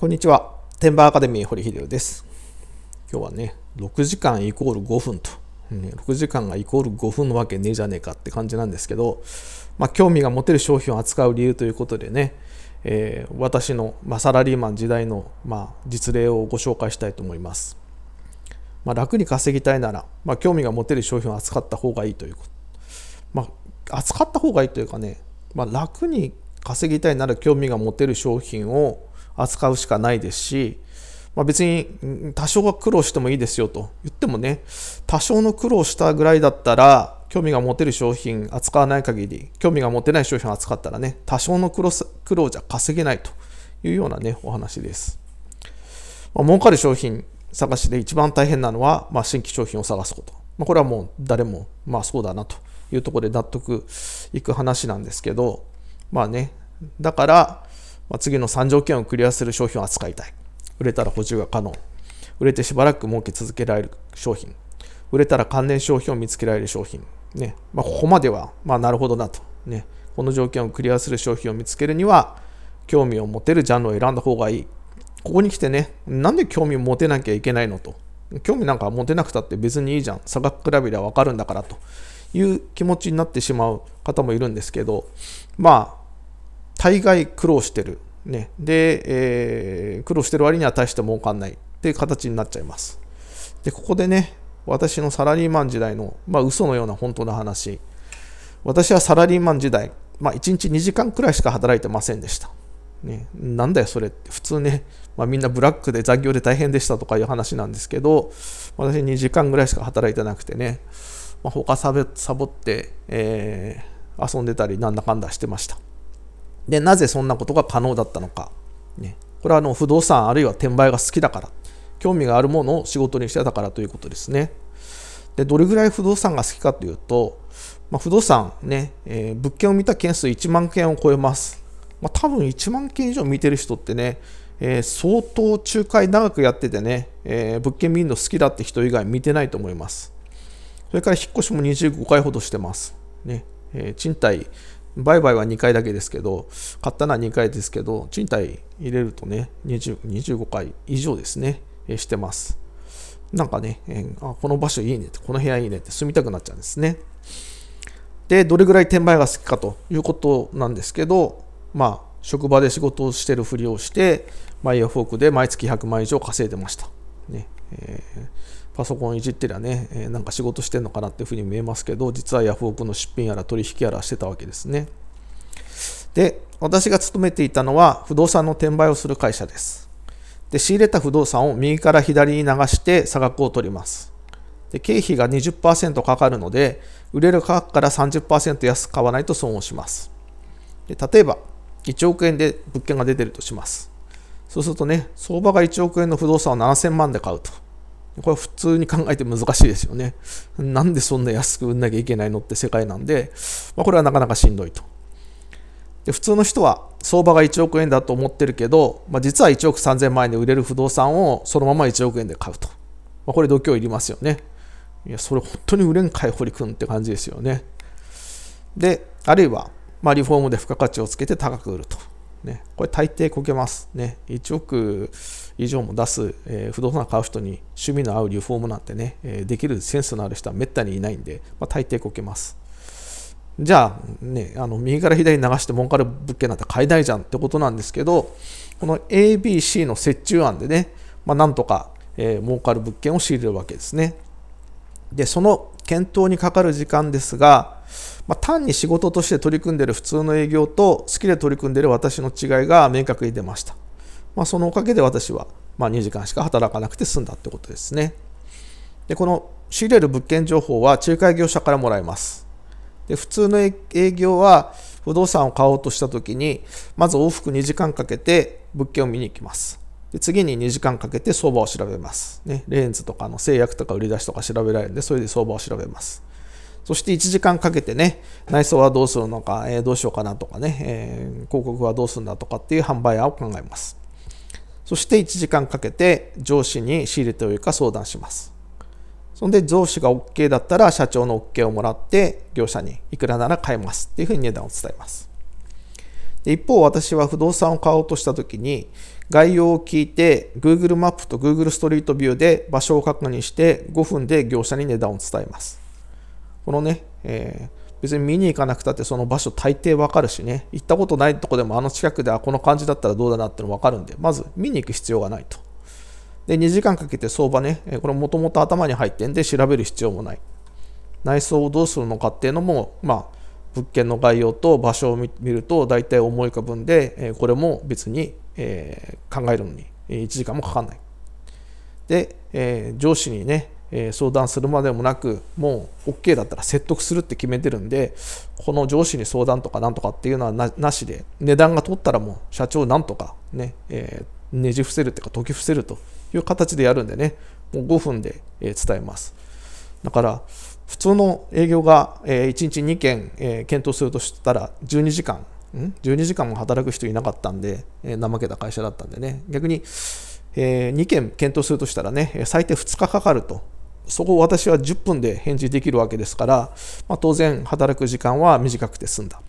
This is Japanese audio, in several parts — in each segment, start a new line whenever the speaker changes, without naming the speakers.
こんにちは。テンバーアカデミー堀秀夫です。今日はね、6時間イコール5分と、6時間がイコール5分のわけねえじゃねえかって感じなんですけど、まあ、興味が持てる商品を扱う理由ということでね、えー、私の、まあ、サラリーマン時代の、まあ、実例をご紹介したいと思います。まあ、楽に稼ぎたいなら、まあ、興味が持てる商品を扱った方がいいということ。まあ、扱った方がいいというかね、まあ、楽に稼ぎたいなら興味が持てる商品を扱うしかないですし、まあ、別に多少は苦労してもいいですよと言ってもね多少の苦労したぐらいだったら興味が持てる商品扱わない限り興味が持てない商品扱ったらね多少の苦労苦労じゃ稼げないというようなねお話です、まあ、儲かる商品探しで一番大変なのは、まあ、新規商品を探すこと、まあ、これはもう誰もまあそうだなというところで納得いく話なんですけどまあねだからまあ、次の3条件をクリアする商品を扱いたい。売れたら補充が可能。売れてしばらく儲け続けられる商品。売れたら関連商品を見つけられる商品。ね。まあ、ここまでは、まあ、なるほどなと。ね。この条件をクリアする商品を見つけるには、興味を持てるジャンルを選んだ方がいい。ここに来てね、なんで興味を持てなきゃいけないのと。興味なんか持てなくたって別にいいじゃん。差額比べりゃわかるんだからという気持ちになってしまう方もいるんですけど、まあ、大概苦労してる。ね、で、えー、苦労してる割には大して儲かんないっていう形になっちゃいます。で、ここでね、私のサラリーマン時代の、まあ、嘘のような本当の話。私はサラリーマン時代、まあ、1日2時間くらいしか働いてませんでした。ね、なんだよ、それって。普通ね、まあ、みんなブラックで残業で大変でしたとかいう話なんですけど、私2時間ぐらいしか働いてなくてね、まあ、他サボって、えー、遊んでたり、なんだかんだしてました。で、なぜそんなことが可能だったのか。ね、これはあの不動産あるいは転売が好きだから、興味があるものを仕事にしてたからということですね。で、どれぐらい不動産が好きかというと、まあ、不動産ね、えー、物件を見た件数1万件を超えます。まあ、多分1万件以上見てる人ってね、えー、相当仲介長くやっててね、えー、物件見るの好きだって人以外見てないと思います。それから引っ越しも25回ほどしてます。ねえー、賃貸売買は2回だけですけど、買ったのは2回ですけど、賃貸入れるとね、20 25回以上ですね、えしてます。なんかね、えー、あ、この場所いいねって、この部屋いいねって住みたくなっちゃうんですね。で、どれぐらい転売が好きかということなんですけど、まあ、職場で仕事をしてるふりをして、マイヤーフォークで毎月100万以上稼いでました。ねえーパソコンいじってりゃね、えー、なんか仕事してんのかなっていうふうに見えますけど、実はヤフオクの出品やら取引やらしてたわけですね。で、私が勤めていたのは不動産の転売をする会社です。で、仕入れた不動産を右から左に流して差額を取ります。で、経費が20%かかるので、売れる価格から30%安く買わないと損をします。で、例えば、1億円で物件が出てるとします。そうするとね、相場が1億円の不動産を7000万で買うと。これ普通に考えて難しいですよね。なんでそんな安く売んなきゃいけないのって世界なんで、まあ、これはなかなかしんどいと。で普通の人は相場が1億円だと思ってるけど、まあ、実は1億3000万円で売れる不動産をそのまま1億円で買うと。まあ、これ度胸いりますよね。いや、それ本当に売れんかい、堀君って感じですよね。で、あるいは、まあ、リフォームで付加価値をつけて高く売ると。ね、これ大抵こけます。ね、1億以上も出す、えー、不動産買う人に趣味の合うリフォームなんてね、えー、できるセンスのある人はめったにいないんで、まあ、大抵こけます。じゃあ、ね、あの右から左に流して儲かる物件なんて買えないじゃんってことなんですけど、この ABC の折衷案でね、まあ、なんとか、えー、儲かる物件を仕入れるわけですね。で、その検討にかかる時間ですが、まあ、単に仕事として取り組んでいる普通の営業と好きで取り組んでいる私の違いが明確に出ました。まあ、そのおかげで私は、ま2時間しか働かなくて済んだってことですね。でこの仕入れる物件情報は仲介業者からもらえます。で普通の営業は不動産を買おうとした時にまず往復2時間かけて物件を見に行きます。で次に2時間かけて相場を調べます、ね。レンズとかの制約とか売り出しとか調べられるんで、それで相場を調べます。そして1時間かけてね、内装はどうするのか、えー、どうしようかなとかね、えー、広告はどうするんだとかっていう販売案を考えます。そして1時間かけて上司に仕入れておいか相談します。そんで上司が OK だったら社長の OK をもらって業者にいくらなら買えますっていうふうに値段を伝えます。で一方私は不動産を買おうとした時に概要を聞いて Google マップと Google ストリートビューで場所を確認して5分で業者に値段を伝えます。このね、えー、別に見に行かなくたってその場所大抵わかるしね、行ったことないとこでもあの近くであこの感じだったらどうだなってのわかるんで、まず見に行く必要がないと。で、2時間かけて相場ね、これもともと頭に入ってんで調べる必要もない。内装をどうするのかっていうのも、まあ、物件の概要と場所を見ると大体思い浮かぶんで、これも別に、えー、考えるのに1時間もかかんない。で、えー、上司にね、え相談するまでもなくもう OK だったら説得するって決めてるんでこの上司に相談とかなんとかっていうのはなしで値段が取ったらもう社長なんとかね、えー、ねじ伏せるっていうか解き伏せるという形でやるんでねもう5分で、え伝えますだから普通の営業が、え1日2件、え検討するとしたら12時間ん12時間も働く人いなかったんで、え怠けた会社だったんでね逆に、え2件検討するとしたらね最低2日かかるとそこを私は10分で返事できるわけですから、まあ、当然働く時間は短くて済んだ、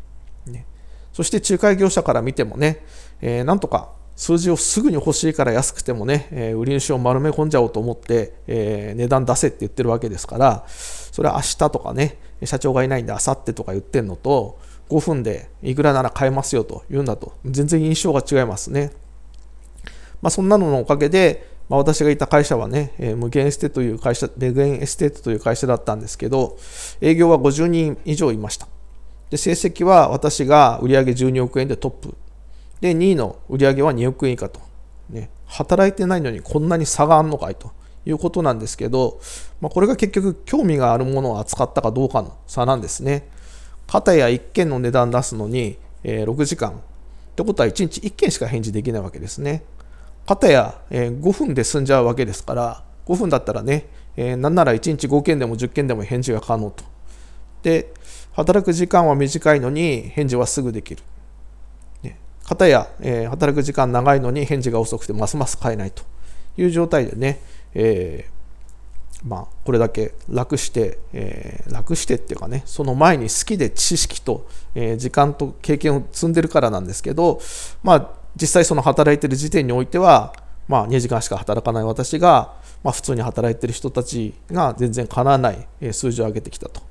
ね、そして仲介業者から見てもね、えー、なんとか数字をすぐに欲しいから安くてもね、えー、売り主を丸め込んじゃおうと思って、えー、値段出せって言ってるわけですからそれは明日とかね社長がいないんで明後日とか言ってるのと5分でいくらなら買えますよと言うんだと全然印象が違いますね、まあ、そんなののおかげでまあ、私がいた会社はね、えー、無限エステという会社、無限エステートという会社だったんですけど、営業は50人以上いました。で、成績は私が売上12億円でトップ。で、2位の売上は2億円以下と。ね、働いてないのにこんなに差があんのかいということなんですけど、まあ、これが結局興味があるものを扱ったかどうかの差なんですね。片や1件の値段出すのに、えー、6時間。ってことは1日1件しか返事できないわけですね。かたや、え5分で済んじゃうわけですから5分だったらね、えー、なんなら1日5件でも10件でも返事が可能と。で働く時間は短いのに返事はすぐできる。ね、かたや、えー、働く時間長いのに返事が遅くてますます買えないという状態でね、えー、まあ、これだけ楽して、えー、楽してっていうかねその前に好きで知識と、え時間と経験を積んでるからなんですけど、まあ、実際その働いてる時点においては、まあ、2時間しか働かない私が、まあ、普通に働いてる人たちが全然かなわない数字を上げてきたと。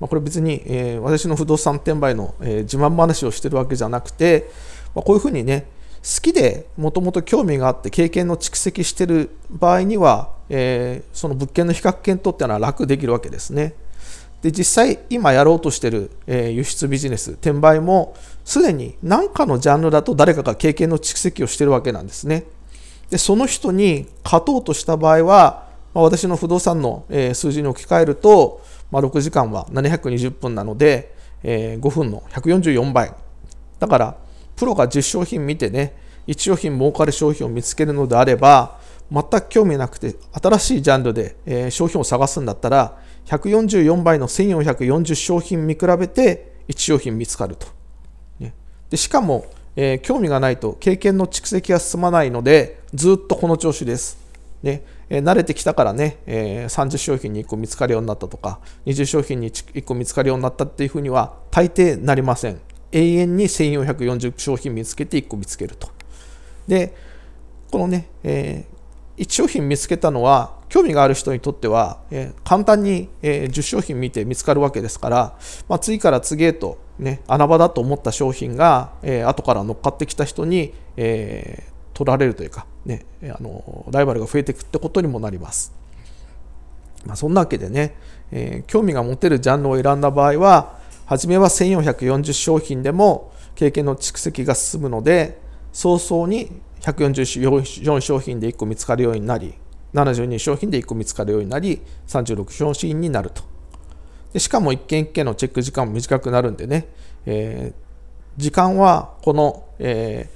まあ、これ別に、え私の不動産転売の、え自慢話をしてるわけじゃなくて、まこういうふうにね好きでもともと興味があって経験の蓄積してる場合には、えその物件の比較検討っていうのは楽できるわけですね。で実際今やろうとしてる、え輸出ビジネス転売もすでに何かのジャンルだと誰かが経験の蓄積をしてるわけなんですねでその人に勝とうとした場合は、ま私の不動産の、え数字に置き換えると、ま6時間は720分なので、え5分の144倍だからプロが10商品見てね1商品儲かる商品を見つけるのであれば全く興味なくて新しいジャンルで、え商品を探すんだったら144倍の1440商品見比べて1商品見つかると。でしかも、えー、興味がないと経験の蓄積が進まないのでずっとこの調子です。ねえー、慣れてきたからね、えー、30商品に1個見つかるようになったとか20商品に1個見つかるようになったっていうふうには大抵なりません。永遠に1440商品見つけて1個見つけると。でこのね、えー、1商品見つけたのは興味がある人にとっては、えー、簡単に、えー、10商品見て見つかるわけですから、まあ、次から次へと、ね、穴場だと思った商品が、えー、後から乗っかってきた人に、えー、取られるというか、ね、あのライバルが増えていくってことにもなります。まあ、そんなわけでね、えー、興味が持てるジャンルを選んだ場合は、初めは1440商品でも経験の蓄積が進むので、早々に144商品で1個見つかるようになり72商品で1個見つかるようになり36商品になるとでしかも1件1件のチェック時間も短くなるんでね、えー、時間はこの、え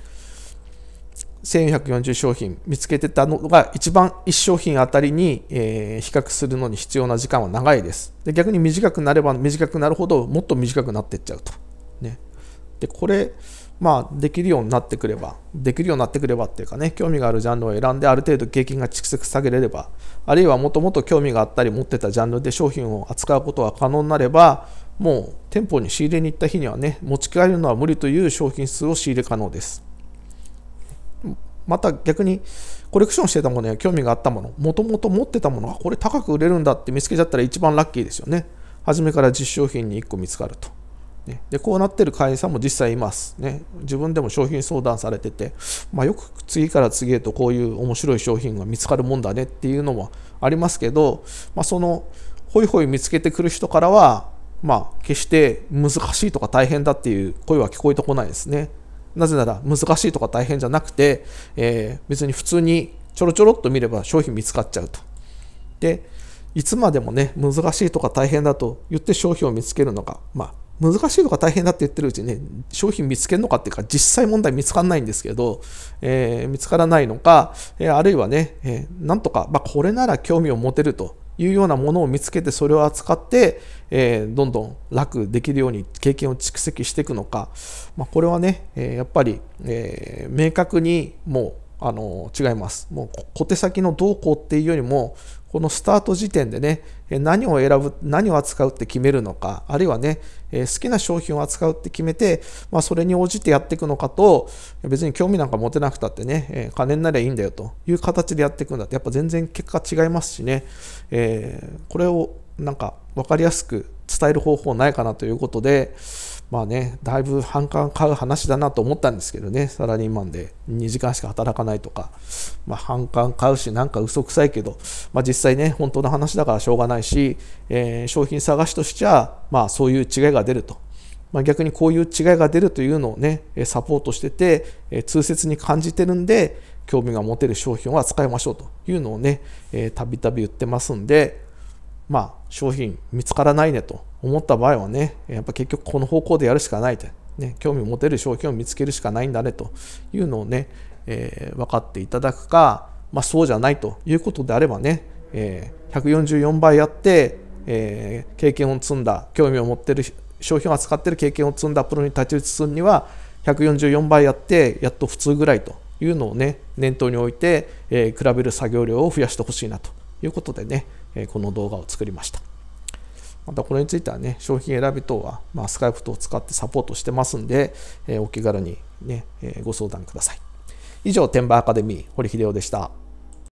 ー、1440商品見つけてたのが一番1商品あたりに、えー、比較するのに必要な時間は長いですで逆に短くなれば短くなるほどもっと短くなっていっちゃうと、ね、でこれまあ、できるようになってくれば、できるようになってくればっていうかね、興味があるジャンルを選んで、ある程度経験が蓄積されれば、あるいはもともと興味があったり持ってたジャンルで商品を扱うことが可能になれば、もう店舗に仕入れに行った日にはね、持ち帰るのは無理という商品数を仕入れ可能です。また逆にコレクションしてたものや興味があったもの、もともと持ってたものがこれ高く売れるんだって見つけちゃったら一番ラッキーですよね。初めから実商品に1個見つかると。ね、でこうなってる会員さんも実際います、ね、自分でも商品相談されてて、まあ、よく次から次へとこういう面白い商品が見つかるもんだねっていうのもありますけど、まあ、そのホイホイ見つけてくる人からは、まあ、決して難しいとか大変だっていう声は聞こえてこないですねなぜなら難しいとか大変じゃなくて、えー、別に普通にちょろちょろっと見れば商品見つかっちゃうとでいつまでもね難しいとか大変だと言って商品を見つけるのがまあ難しいとか大変だって言ってるうちに、ね、商品見つけるのかっていうか実際問題見つからないんですけど、えー、見つからないのか、えー、あるいはね、えー、なんとか、まあ、これなら興味を持てるというようなものを見つけてそれを扱って、えどんどん楽できるように経験を蓄積していくのか、まあ、これはね、えやっぱり、え明確にもうあの違います。もう小手先のどうこうっていうよりも、このスタート時点でね、何を選ぶ、何を扱うって決めるのか、あるいはね、好きな商品を扱うって決めて、まあ、それに応じてやっていくのかと、別に興味なんか持てなくたってね、金になりゃいいんだよという形でやっていくんだって、やっぱ全然結果違いますしね、えー、これをなんか分かりやすく伝える方法ないかなということで、まあね、だいぶ反感買う話だなと思ったんですけどね、サラリーマンで2時間しか働かないとか、まあ、反感買うし、なんか嘘くさいけど、まあ、実際ね、本当の話だからしょうがないし、えー、商品探しとしちゃ、まあ、そういう違いが出ると。まあ、逆にこういう違いが出るというのをね、サポートしてて、えー、痛に感じてるんで、興味が持てる商品を扱いましょうというのをね、たびたび言ってますんで、まあ、商品見つからないねと思った場合はね、やっぱ結局この方向でやるしかないと、ね、興味を持てる商品を見つけるしかないんだねというのをね、えー、分かっていただくか、まあ、そうじゃないということであればね、えー、144倍やって、えー、経験を積んだ興味を持ってる商品を扱ってる経験を積んだプロに立ち打ちするには144倍やってやっと普通ぐらいというのをね念頭に置いて、えー、比べる作業量を増やしてほしいなということでねえこの動画を作りました。またこれについてはね、商品選び等は、まあ、スカイプ等を使ってサポートしてますんで、えお気軽にね、えご相談ください。以上、天馬アカデミー、堀秀夫でした。